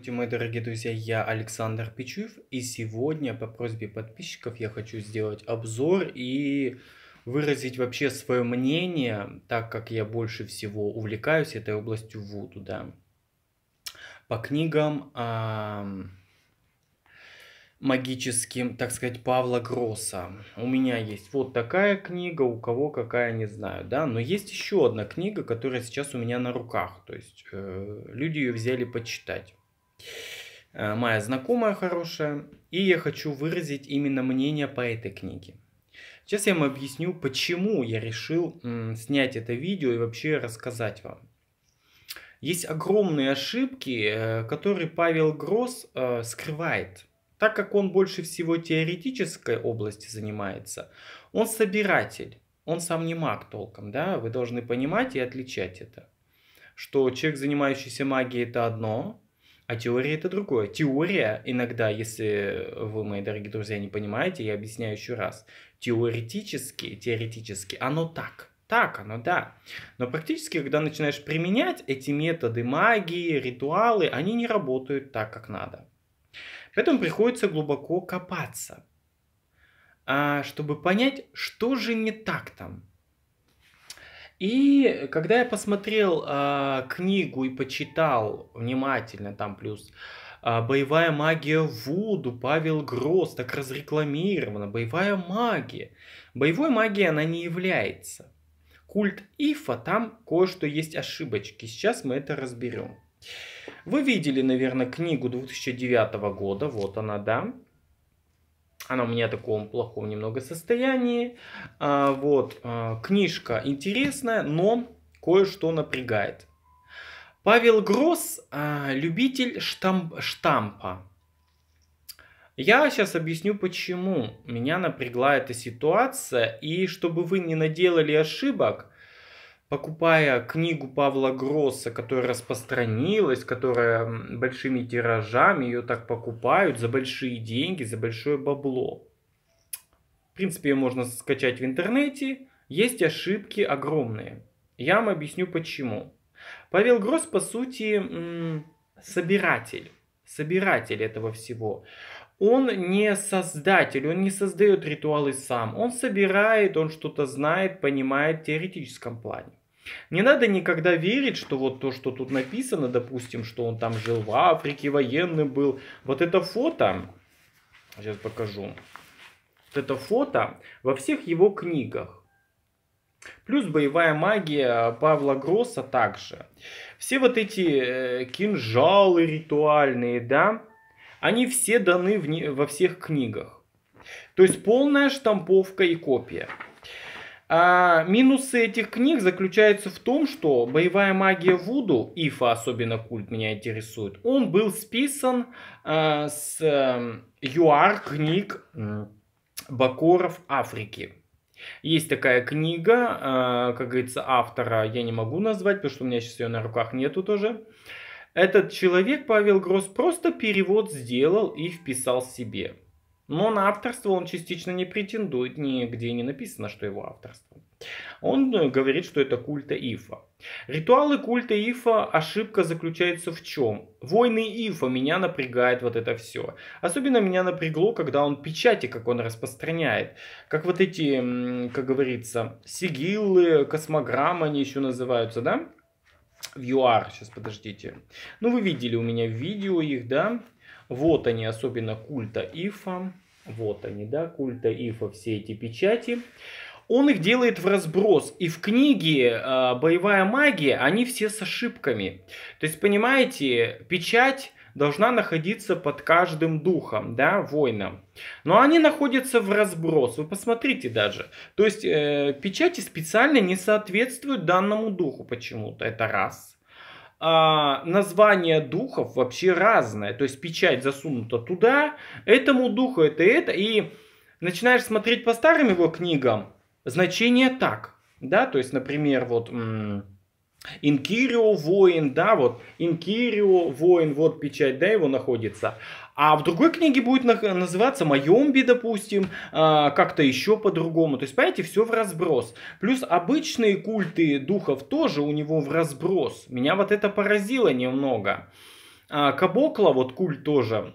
Здравствуйте, мои дорогие друзья, я Александр Пичуев, и сегодня по просьбе подписчиков я хочу сделать обзор и выразить вообще свое мнение, так как я больше всего увлекаюсь этой областью Вуду, да. По книгам э, магическим, так сказать, Павла Гросса. У меня есть вот такая книга, у кого какая, не знаю, да. Но есть еще одна книга, которая сейчас у меня на руках, то есть э, люди ее взяли почитать. Э, моя знакомая хорошая, и я хочу выразить именно мнение по этой книге. Сейчас я вам объясню, почему я решил снять это видео и вообще рассказать вам. Есть огромные ошибки, э, которые Павел Гросс э, скрывает. Так как он больше всего теоретической области занимается, он собиратель, он сам не маг толком, да, вы должны понимать и отличать это. Что человек, занимающийся магией, это одно, а теория это другое. Теория иногда, если вы, мои дорогие друзья, не понимаете, я объясняю еще раз. Теоретически, теоретически, оно так. Так, оно да. Но практически, когда начинаешь применять эти методы магии, ритуалы, они не работают так, как надо. Поэтому приходится глубоко копаться, а, чтобы понять, что же не так там. И когда я посмотрел э, книгу и почитал внимательно, там плюс э, боевая магия Вуду, Павел Гросс, так разрекламирована, боевая магия. Боевой магией она не является. Культ Ифа, там кое-что есть ошибочки. Сейчас мы это разберем. Вы видели, наверное, книгу 2009 года, вот она, да, она у меня в таком плохом немного состоянии. А, вот, а, книжка интересная, но кое-что напрягает. Павел Гросс а, любитель штамп, штампа. Я сейчас объясню, почему меня напрягла эта ситуация. И чтобы вы не наделали ошибок, покупая книгу Павла Гросса, которая распространилась, которая большими тиражами, ее так покупают за большие деньги, за большое бабло. В принципе, ее можно скачать в интернете. Есть ошибки огромные. Я вам объясню почему. Павел Гросс, по сути, собиратель. Собиратель этого всего. Он не создатель, он не создает ритуалы сам. Он собирает, он что-то знает, понимает в теоретическом плане. Не надо никогда верить, что вот то, что тут написано, допустим, что он там жил в Африке, военный был. Вот это фото, сейчас покажу, вот это фото во всех его книгах. Плюс боевая магия Павла Гросса также. Все вот эти э, кинжалы ритуальные, да, они все даны в не, во всех книгах. То есть полная штамповка и копия. А минусы этих книг заключаются в том, что боевая магия Вуду, Ифа особенно культ меня интересует, он был списан э, с э, ЮАР книг Бакоров Африки. Есть такая книга, э, как говорится, автора я не могу назвать, потому что у меня сейчас ее на руках нету тоже. Этот человек, Павел Гросс, просто перевод сделал и вписал себе. Но на авторство он частично не претендует, нигде не написано, что его авторство. Он э, говорит, что это культа Ифа. Ритуалы культа Ифа, ошибка заключается в чем? Войны Ифа меня напрягает вот это все. Особенно меня напрягло, когда он печати, как он распространяет. Как вот эти, как говорится, сигилы, космограммы они еще называются, да? В ЮАР, сейчас подождите. Ну вы видели у меня видео их, да? Вот они, особенно культа Ифа. Вот они, да, культа Ифа, все эти печати. Он их делает в разброс. И в книге э, «Боевая магия» они все с ошибками. То есть, понимаете, печать должна находиться под каждым духом, да, воином. Но они находятся в разброс, вы посмотрите даже. То есть э, печати специально не соответствуют данному духу почему-то, это раз а, название духов вообще разное. То есть печать засунута туда, этому духу это это. И начинаешь смотреть по старым его книгам, значение так. Да, то есть, например, вот... М- Инкирио воин, да, вот, Инкирио воин, вот печать, да, его находится. А в другой книге будет называться Майомби, допустим, а, как-то еще по-другому. То есть, понимаете, все в разброс. Плюс обычные культы духов тоже у него в разброс. Меня вот это поразило немного. А, Кабокла, вот культ тоже,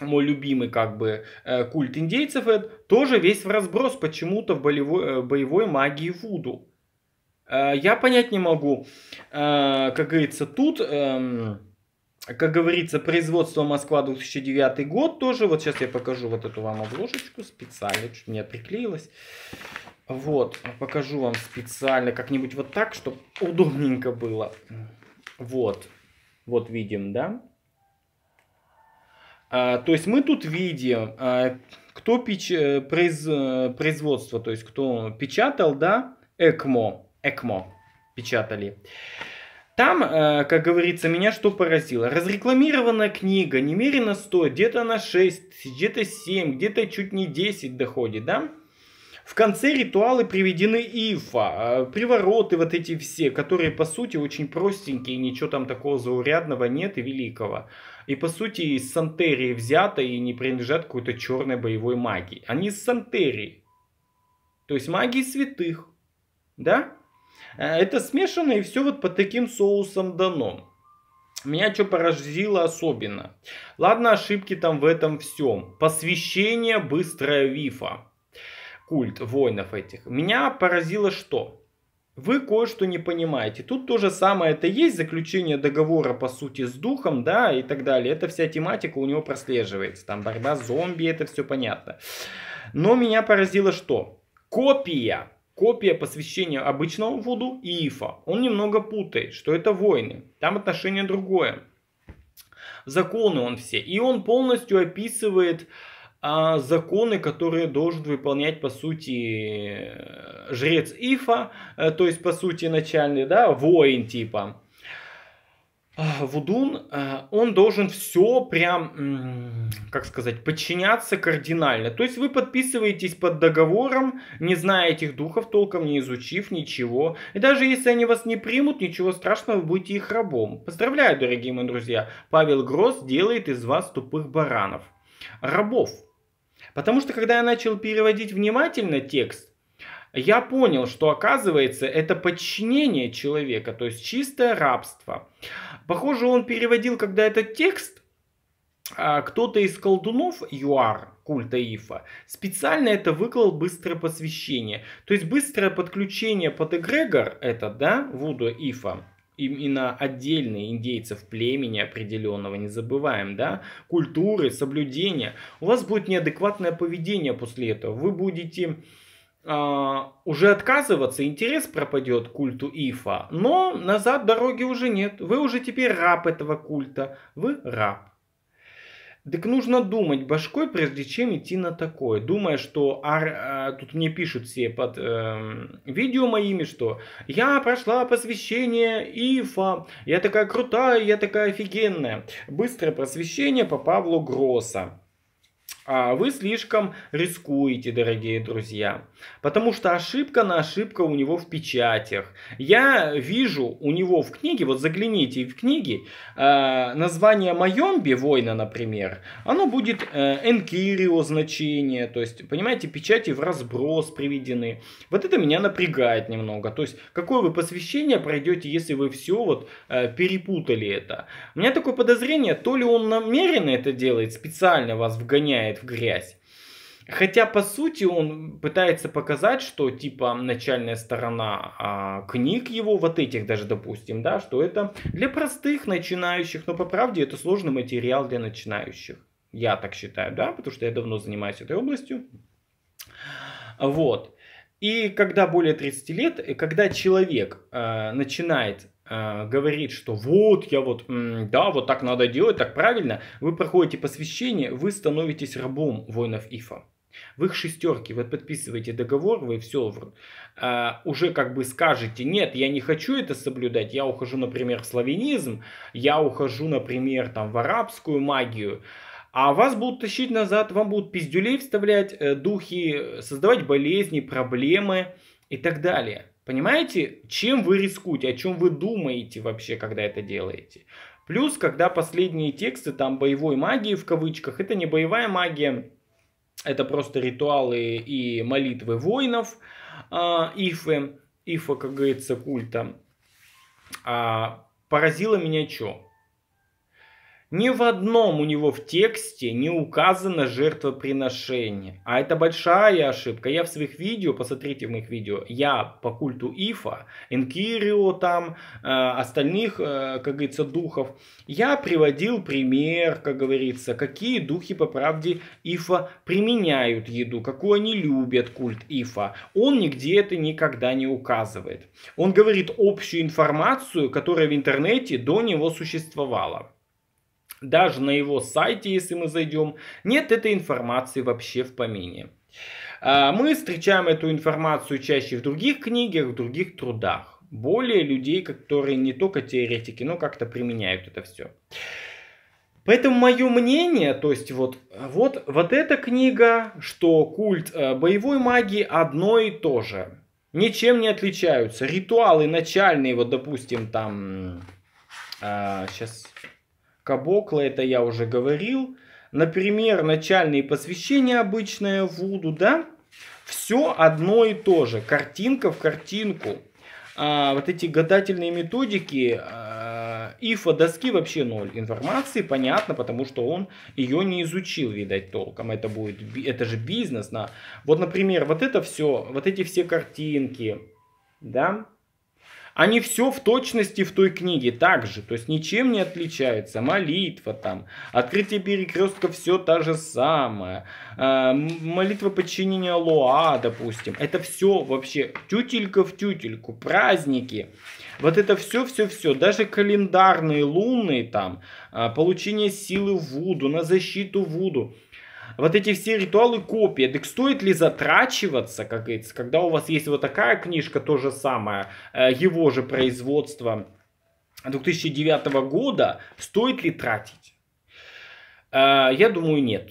мой любимый как бы э, культ индейцев, это тоже весь в разброс почему-то в боевой, э, боевой магии Вуду. Э, я понять не могу, э, как говорится, тут, эм, как говорится, производство Москва 2009 год тоже. Вот сейчас я покажу вот эту вам обложечку специально, чуть не приклеилась. Вот, покажу вам специально как-нибудь вот так, чтобы удобненько было. Вот, вот видим, да? А, то есть мы тут видим, а, кто печ... произ... производство, то есть кто печатал, да, ЭКМО. ЭКМО печатали. Там, э, как говорится, меня что поразило? Разрекламированная книга немерено стоит, где-то на 6, где-то 7, где-то чуть не 10 доходит, да? В конце ритуалы приведены Ифа, а, привороты вот эти все, которые по сути очень простенькие, ничего там такого заурядного нет и великого. И по сути из Сантерии взято и не принадлежат какой-то черной боевой магии. Они из Сантерии. То есть магии святых. Да? Э, это смешано и все вот по таким соусам дано. Меня что поразило особенно. Ладно, ошибки там в этом всем. Посвящение быстрая вифа. Культ воинов этих. Меня поразило что? Вы кое-что не понимаете. Тут то же самое, это есть заключение договора, по сути, с духом, да, и так далее. Это вся тематика у него прослеживается. Там борьба с зомби, это все понятно. Но меня поразило что? Копия Копия посвящения обычного Вуду и Ифа. Он немного путает, что это войны. Там отношение другое. Законы он все. И он полностью описывает а, законы, которые должен выполнять, по сути, э, жрец Ифа, э, то есть, по сути, начальный, да, воин типа. Э, Вудун, э, он должен все прям, как сказать, подчиняться кардинально. То есть вы подписываетесь под договором, не зная этих духов, толком не изучив ничего. И даже если они вас не примут, ничего страшного, вы будете их рабом. Поздравляю, дорогие мои друзья, Павел Гросс делает из вас тупых баранов. Рабов. Потому что когда я начал переводить внимательно текст, я понял, что оказывается это подчинение человека, то есть чистое рабство. Похоже, он переводил, когда этот текст, а, кто-то из колдунов ЮАР, культа Ифа, специально это выклал быстрое посвящение. То есть быстрое подключение под эгрегор, это, да, Вуду Ифа, именно отдельные индейцев племени определенного, не забываем, да, культуры, соблюдения, у вас будет неадекватное поведение после этого. Вы будете а, уже отказываться, интерес пропадет к культу Ифа, но назад дороги уже нет. Вы уже теперь раб этого культа, вы раб. Так нужно думать башкой, прежде чем идти на такое. Думая, что ар, э, тут мне пишут все под э, видео моими, что я прошла посвящение Ифа, я такая крутая, я такая офигенная. Быстрое просвещение по Павлу Гросса. А вы слишком рискуете, дорогие друзья. Потому что ошибка на ошибка у него в печатях. Я вижу у него в книге, вот загляните в книги, а, название Майомби, Война, например, оно будет э, Энкирио значение. То есть, понимаете, печати в разброс приведены. Вот это меня напрягает немного. То есть, какое вы посвящение пройдете, если вы все вот э, перепутали это. У меня такое подозрение, то ли он намеренно это делает, специально вас вгоняет в грязь. Хотя, по сути, он пытается показать, что, типа, начальная сторона а, книг его, вот этих даже, допустим, да, что это для простых начинающих, но, по правде, это сложный материал для начинающих. Я так считаю, да, потому что я давно занимаюсь этой областью. Вот. И когда более 30 лет, э, когда человек э, начинает а, говорит, что вот я вот, да, вот так надо делать, так правильно, вы проходите посвящение, вы становитесь рабом воинов Ифа. В их шестерке вы подписываете договор, вы все а, уже как бы скажете, нет, я не хочу это соблюдать, я ухожу, например, в славянизм, я ухожу, например, там, в арабскую магию, а вас будут тащить назад, вам будут пиздюлей вставлять, э, духи, создавать болезни, проблемы и так далее. Понимаете, чем вы рискуете, о чем вы думаете вообще, когда это делаете? Плюс, когда последние тексты там боевой магии в кавычках, это не боевая магия, это просто ритуалы и молитвы воинов, э, ифы, ифа, как говорится, культа. А, поразило меня что? Ни в одном у него в тексте не указано жертвоприношение. А это большая ошибка. Я в своих видео, посмотрите в моих видео, я по культу Ифа, Инкирио там, э, остальных, э, как говорится, духов, я приводил пример, как говорится, какие духи по правде Ифа применяют еду, какую они любят культ Ифа. Он нигде это никогда не указывает. Он говорит общую информацию, которая в интернете до него существовала. Даже на его сайте, если мы зайдем, нет этой информации вообще в помине. А, мы встречаем эту информацию чаще в других книгах, в других трудах. Более людей, которые не только теоретики, но как-то применяют это все. Поэтому мое мнение, то есть вот, вот, вот эта книга, что культ э, боевой магии одно и то же. Ничем не отличаются. Ритуалы начальные, вот допустим там, э, сейчас а, Кабокла, это я уже говорил. Например, начальные посвящения обычное Вуду, да? Все одно и то же, картинка в картинку. А, вот эти гадательные методики, а, ифа доски вообще ноль информации, понятно, потому что он ее не изучил, видать, толком. Это будет, это же бизнес. На... Вот, например, вот это все, вот эти все картинки, да, они все в точности в той книге также, то есть ничем не отличается. Молитва там, открытие перекрестка все та же самая, э, молитва подчинения Лоа, допустим. Это все вообще тютелька в тютельку, праздники. Вот это все-все-все, даже календарные, лунные там, а, получение силы в Вуду, на защиту Вуду – вот эти все ритуалы копия, так стоит ли затрачиваться, как говорится, когда у вас есть вот такая книжка, то же самое, э, его же производство 2009 года, стоит ли тратить? Э, я думаю, нет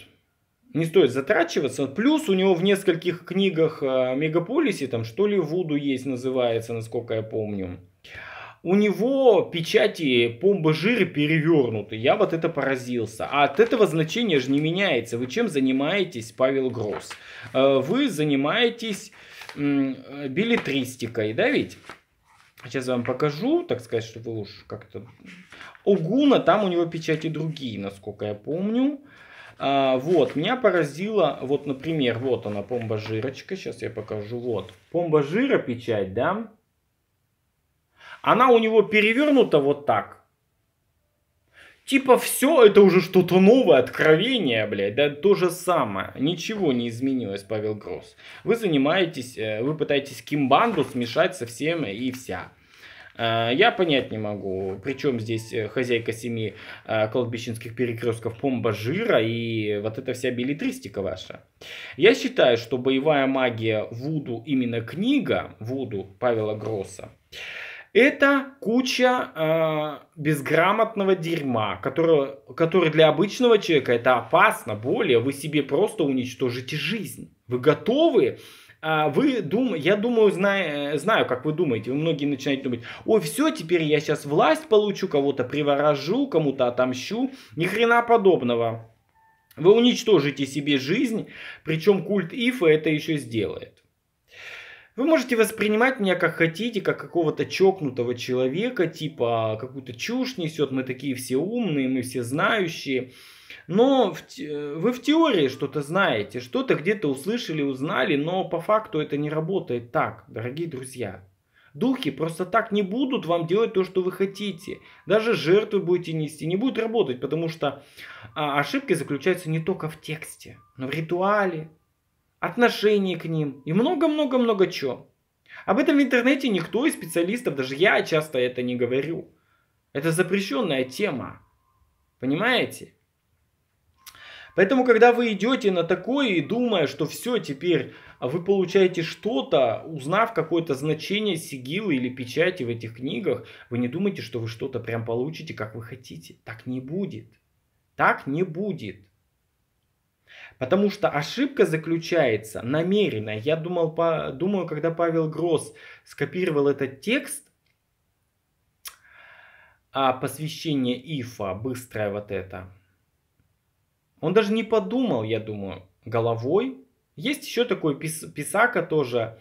не стоит затрачиваться. Плюс у него в нескольких книгах э, Мегаполисе, там что ли Вуду есть называется, насколько я помню у него печати помба жира перевернуты. Я вот это поразился. А от этого значения же не меняется. Вы чем занимаетесь, Павел Гросс? Э, вы занимаетесь э, билетристикой, да ведь? Сейчас я вам покажу, так сказать, чтобы вы уж как-то... Огуна, там у него печати другие, насколько я помню. А, вот, меня поразило, вот, например, вот она, помба жирочка, сейчас я покажу, вот, помба жира печать, да, она у него перевернута вот так. Типа все это уже что-то новое, откровение, блядь, да то же самое. Ничего не изменилось, Павел Гросс. Вы занимаетесь, э, вы пытаетесь кимбанду смешать со всем и вся. Э, я понять не могу, причем здесь э, хозяйка семьи кладбищенских перекрестков Помба Жира и вот эта вся билетристика ваша. Я считаю, что боевая магия Вуду, именно книга Вуду Павела Гросса, это куча э, безграмотного дерьма, которое, которое для обычного человека это опасно. Более вы себе просто уничтожите жизнь. Вы готовы? Э, вы дум, я думаю, знаю, э, знаю, как вы думаете. Вы многие начинаете думать, ой, все, теперь я сейчас власть получу, кого-то приворожу, кому-то отомщу. Ни хрена подобного. Вы уничтожите себе жизнь, причем культ Ифа это еще сделает. Вы можете воспринимать меня как хотите, как какого-то чокнутого человека, типа а, какую-то чушь несет, мы такие все умные, мы все знающие. Но в те... вы в теории что-то знаете, что-то где-то услышали, узнали, но по факту это не работает так, дорогие друзья. Духи просто так не будут вам делать то, что вы хотите. Даже жертвы будете нести, не будет работать, потому что а, ошибки заключаются не только в тексте, но в ритуале, отношении к ним и много-много-много чего. Об этом в интернете никто из специалистов, даже я часто это не говорю. Это запрещенная тема. Понимаете? Поэтому, когда вы идете на такое и думая, что все, теперь вы получаете что-то, узнав какое-то значение сигилы или печати в этих книгах, вы не думаете что вы что-то прям получите, как вы хотите. Так не будет. Так не будет. Потому что ошибка заключается намеренно. Я думал, по, думаю, когда Павел Гросс скопировал этот текст, а посвящение Ифа, быстрое вот это, он даже не подумал, я думаю, головой. Есть еще такой пис, писака тоже,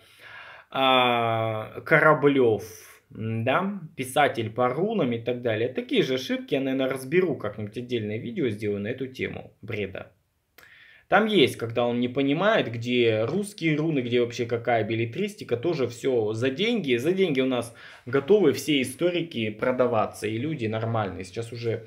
а, Кораблев, да, писатель по рунам и так далее. Такие же ошибки я, наверное, разберу как-нибудь отдельное видео сделаю на эту тему бреда. Там есть, когда он не понимает, где русские руны, где вообще какая билетристика, тоже все за деньги. За деньги у нас готовы все историки продаваться, и люди нормальные. Сейчас уже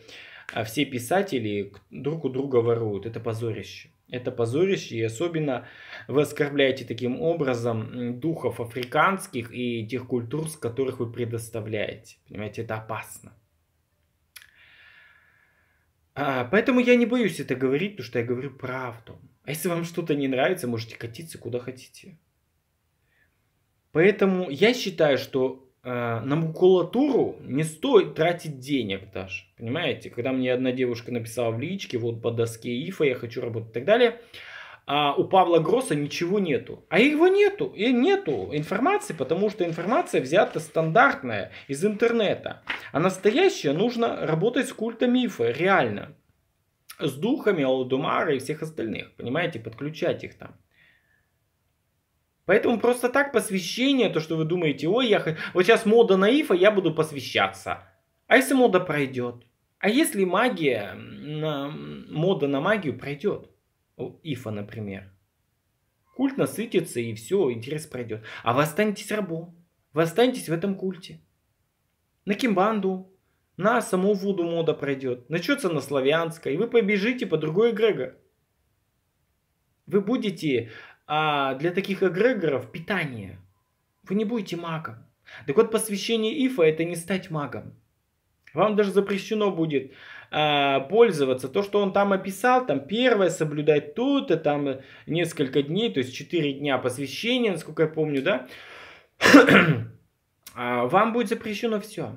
а, все писатели друг у друга воруют. Это позорище. Это позорище, и особенно вы оскорбляете таким образом духов африканских и тех культур, с которых вы предоставляете. Понимаете, это опасно. А, поэтому я не боюсь это говорить, потому что я говорю правду. А если вам что-то не нравится, можете катиться куда хотите. Поэтому я считаю, что э, на макулатуру не стоит тратить денег даже. Понимаете, когда мне одна девушка написала в личке, вот по доске ИФа я хочу работать и так далее а у Павла Гросса ничего нету. А его нету, и нету информации, потому что информация взята стандартная из интернета. А настоящее нужно работать с культом мифа, реально. С духами Алдумара и всех остальных, понимаете, подключать их там. Поэтому просто так посвящение, то, что вы думаете, ой, я вот сейчас мода на я буду посвящаться. А если мода пройдет? А если магия, на... мода на магию пройдет? Ифа, например. Культ насытится, и все, интерес пройдет. А вы останетесь рабом. Вы останетесь в этом культе. На кимбанду, на саму Вуду мода пройдет. Начнется на славянское, и вы побежите по другой эгрегор. Вы будете а, для таких эгрегоров питание. Вы не будете магом. Так вот, посвящение Ифа это не стать магом. Вам даже запрещено будет а, пользоваться. То, что он там описал, там первое соблюдать тут и там несколько дней, то есть 4 дня посвящения, насколько я помню, да, а, вам будет запрещено все.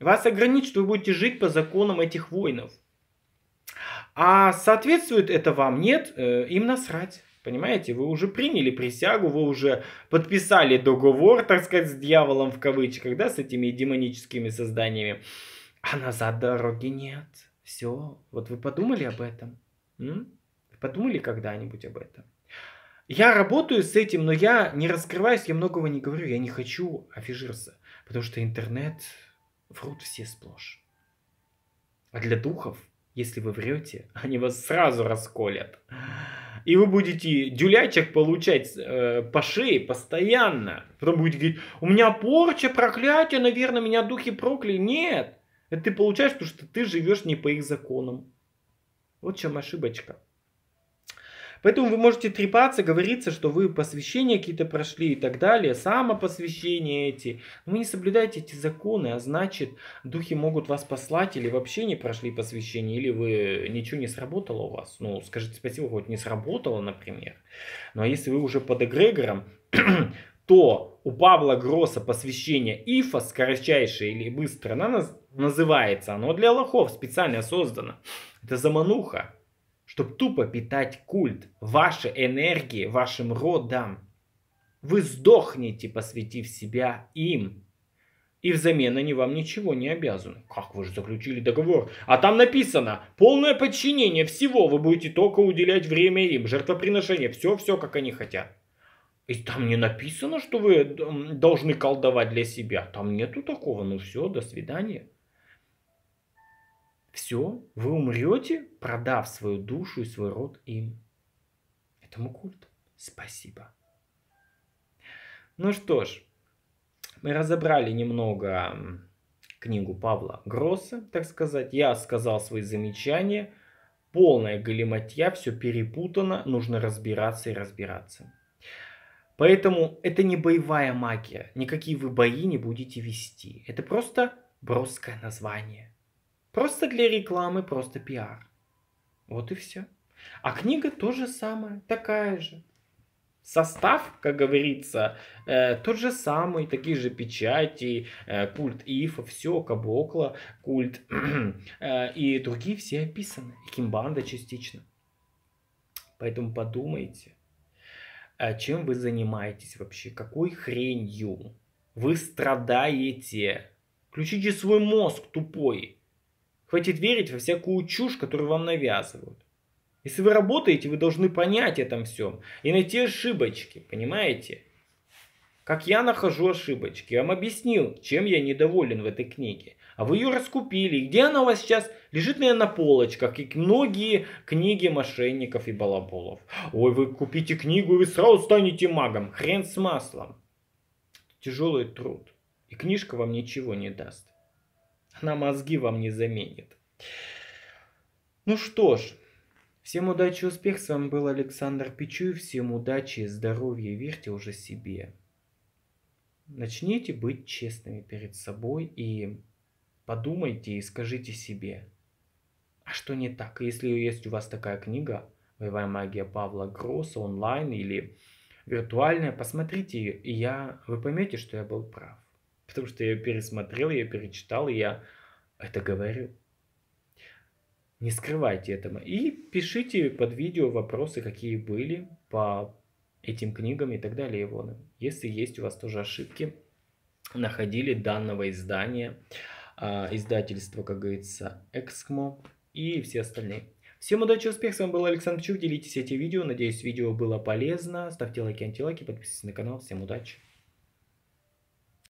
Вас ограничат, вы будете жить по законам этих воинов. А соответствует это вам? Нет, э, им насрать. Понимаете, вы уже приняли присягу, вы уже подписали договор, так сказать, с дьяволом в кавычках, да, с этими демоническими созданиями. А назад дороги нет. Все. Вот вы подумали об этом? М? Вы подумали когда-нибудь об этом? Я работаю с этим, но я не раскрываюсь, я многого не говорю, я не хочу афишироваться, потому что интернет врут все сплошь. А для духов, если вы врете, они вас сразу расколят. И вы будете дюлячек получать э, по шее постоянно. Потом будете говорить, у меня порча, проклятие, наверное, меня духи прокляли. Нет, это ты получаешь, потому что ты живешь не по их законам. Вот в чем ошибочка. Поэтому вы можете трепаться, говориться, что вы посвящения какие-то прошли и так далее, самопосвящения эти. Но вы не соблюдаете эти законы, а значит, духи могут вас послать или вообще не прошли посвящение, или вы ничего не сработало у вас. Ну, скажите спасибо, хоть не сработало, например. Ну, а если вы уже под эгрегором, то у Павла Гросса посвящение Ифа, скорочайшее или быстро, на называется. Оно для лохов специально создано. Это замануха, чтобы тупо питать культ. вашей энергии, вашим родам. Вы сдохнете, посвятив себя им. И взамен они вам ничего не обязаны. Как вы же заключили договор? А там написано, полное подчинение всего, вы будете только уделять время им, жертвоприношение, все-все, как они хотят. И там не написано, что вы должны колдовать для себя. Там нету такого. Ну все, до свидания. Все, вы умрете, продав свою душу и свой род им. Этому культу. Спасибо. Ну что ж, мы разобрали немного книгу Павла Гросса, так сказать. Я сказал свои замечания. Полная галиматья, все перепутано, нужно разбираться и разбираться. Поэтому это не боевая магия, никакие вы бои не будете вести. Это просто броское название. Просто для рекламы, просто пиар. Вот и все. А книга то же самое, такая же. Состав, как говорится, э, тот же самый, такие же печати, э, культ Ифа, все, Кабокла, культ э, и другие все описаны. И Кимбанда частично. Поэтому подумайте, а чем вы занимаетесь вообще, какой хренью вы страдаете. Включите свой мозг тупой. Хватит верить во всякую чушь, которую вам навязывают. Если вы работаете, вы должны понять этом всем и найти ошибочки, понимаете? Как я нахожу ошибочки, я вам объяснил, чем я недоволен в этой книге. А вы ее раскупили. Где она у вас сейчас? Лежит, наверное, на полочках, как и многие книги мошенников и балаболов. Ой, вы купите книгу, и вы сразу станете магом. Хрен с маслом. Тяжелый труд. И книжка вам ничего не даст. На мозги вам не заменит. Ну что ж, всем удачи и успех. С вами был Александр Пичуев. Всем удачи и здоровья. Верьте уже себе. Начните быть честными перед собой и подумайте и скажите себе, а что не так? Если есть у вас такая книга «Боевая магия Павла Гросса» онлайн или виртуальная, посмотрите ее, и я, вы поймете, что я был прав потому что я ее пересмотрел, я ее перечитал, и я это говорю. Не скрывайте этого. И пишите под видео вопросы, какие были по этим книгам и так далее. Ивона. Если есть у вас тоже ошибки, находили данного издания, а, издательство, как говорится, Эксмо и все остальные. Всем удачи, успехов. с вами был Александр Чук, делитесь этим видео, надеюсь видео было полезно, ставьте лайки, антилайки, подписывайтесь на канал, всем удачи!